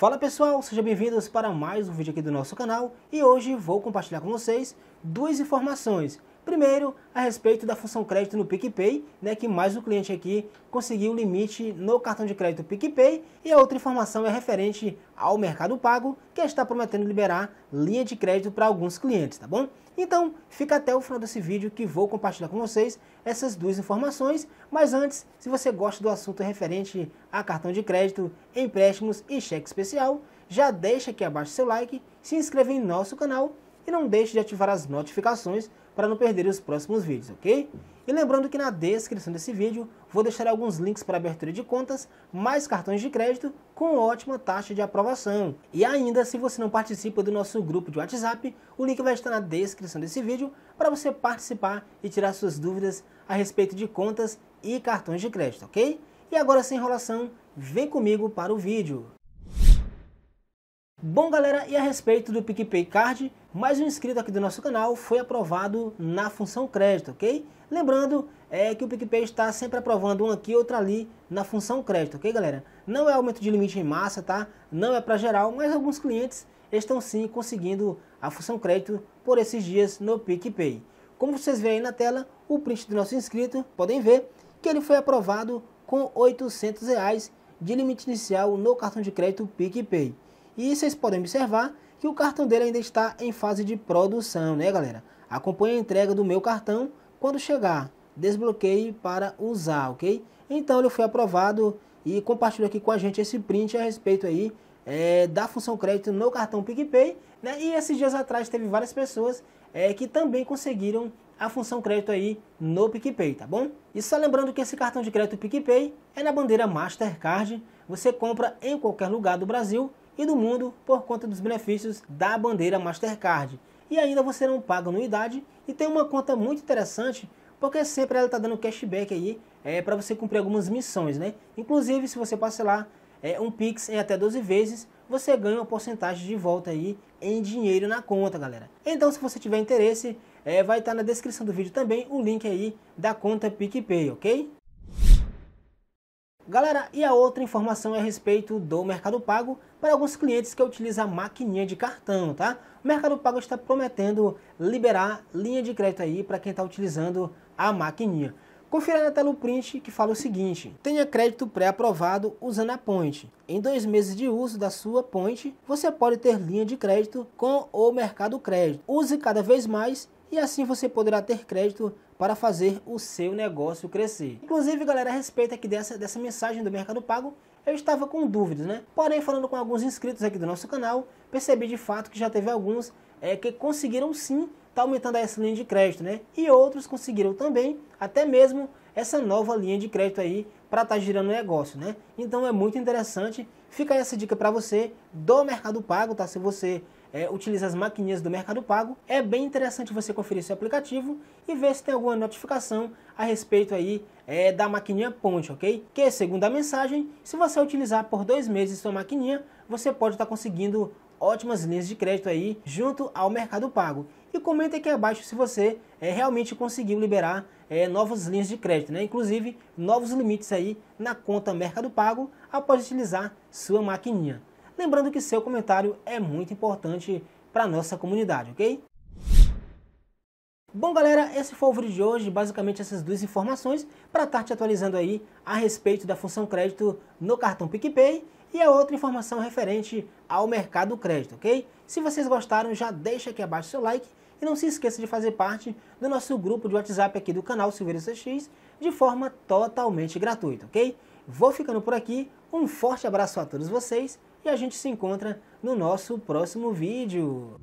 Fala pessoal, sejam bem-vindos para mais um vídeo aqui do nosso canal e hoje vou compartilhar com vocês duas informações Primeiro, a respeito da função crédito no PicPay, né, que mais o cliente aqui conseguiu o limite no cartão de crédito PicPay. E a outra informação é referente ao Mercado Pago, que está prometendo liberar linha de crédito para alguns clientes, tá bom? Então, fica até o final desse vídeo que vou compartilhar com vocês essas duas informações. Mas antes, se você gosta do assunto referente a cartão de crédito, empréstimos e cheque especial, já deixa aqui abaixo seu like, se inscreve em nosso canal e não deixe de ativar as notificações para não perder os próximos vídeos, ok? E lembrando que na descrição desse vídeo vou deixar alguns links para abertura de contas, mais cartões de crédito com ótima taxa de aprovação. E ainda, se você não participa do nosso grupo de WhatsApp, o link vai estar na descrição desse vídeo para você participar e tirar suas dúvidas a respeito de contas e cartões de crédito, ok? E agora sem enrolação, vem comigo para o vídeo. Bom galera, e a respeito do PicPay Card, mais um inscrito aqui do nosso canal foi aprovado na função crédito, ok? Lembrando é, que o PicPay está sempre aprovando um aqui outra ali na função crédito, ok galera? Não é aumento de limite em massa, tá? Não é para geral, mas alguns clientes estão sim conseguindo a função crédito por esses dias no PicPay. Como vocês veem aí na tela, o print do nosso inscrito, podem ver que ele foi aprovado com R$ 800 reais de limite inicial no cartão de crédito PicPay. E vocês podem observar que o cartão dele ainda está em fase de produção, né galera? Acompanhe a entrega do meu cartão quando chegar. Desbloqueie para usar, ok? Então ele foi aprovado e compartilhou aqui com a gente esse print a respeito aí é, da função crédito no cartão PicPay, né? E esses dias atrás teve várias pessoas é, que também conseguiram a função crédito aí no PicPay, tá bom? E só lembrando que esse cartão de crédito PicPay é na bandeira Mastercard, você compra em qualquer lugar do Brasil e do mundo por conta dos benefícios da bandeira Mastercard. E ainda você não paga anuidade e tem uma conta muito interessante porque sempre ela está dando cashback aí é, para você cumprir algumas missões, né? Inclusive, se você parcelar é, um Pix em até 12 vezes, você ganha uma porcentagem de volta aí em dinheiro na conta, galera. Então, se você tiver interesse, é, vai estar tá na descrição do vídeo também o link aí da conta PicPay, ok? Galera, e a outra informação é a respeito do Mercado Pago para alguns clientes que utilizam a maquininha de cartão, tá? O Mercado Pago está prometendo liberar linha de crédito aí para quem está utilizando a maquininha. Confira na tela o print que fala o seguinte: tenha crédito pré-aprovado usando a Point. Em dois meses de uso da sua Point, você pode ter linha de crédito com o Mercado Crédito. Use cada vez mais e assim você poderá ter crédito para fazer o seu negócio crescer. Inclusive, galera, a respeito aqui dessa, dessa mensagem do Mercado Pago, eu estava com dúvidas, né? Porém, falando com alguns inscritos aqui do nosso canal, percebi de fato que já teve alguns é, que conseguiram sim estar tá aumentando essa linha de crédito, né? E outros conseguiram também, até mesmo essa nova linha de crédito aí para estar tá girando o negócio, né? Então é muito interessante. Fica essa dica para você do Mercado Pago, tá? Se você é, utiliza as maquininhas do Mercado Pago, é bem interessante você conferir seu aplicativo e ver se tem alguma notificação a respeito aí é, da maquininha Ponte, ok? Que segundo a mensagem, se você utilizar por dois meses sua maquininha, você pode estar tá conseguindo ótimas linhas de crédito aí junto ao Mercado Pago. E comenta aqui abaixo se você é, realmente conseguiu liberar é, novas linhas de crédito, né? inclusive novos limites aí na conta Mercado Pago após utilizar sua maquininha. Lembrando que seu comentário é muito importante para nossa comunidade, ok? Bom galera, esse foi o vídeo de hoje, basicamente essas duas informações para estar tá te atualizando aí a respeito da função crédito no cartão PicPay e a outra informação referente ao mercado crédito, ok? Se vocês gostaram, já deixa aqui abaixo seu like e não se esqueça de fazer parte do nosso grupo de WhatsApp aqui do canal Silveira CX de forma totalmente gratuita, ok? Vou ficando por aqui, um forte abraço a todos vocês e a gente se encontra no nosso próximo vídeo.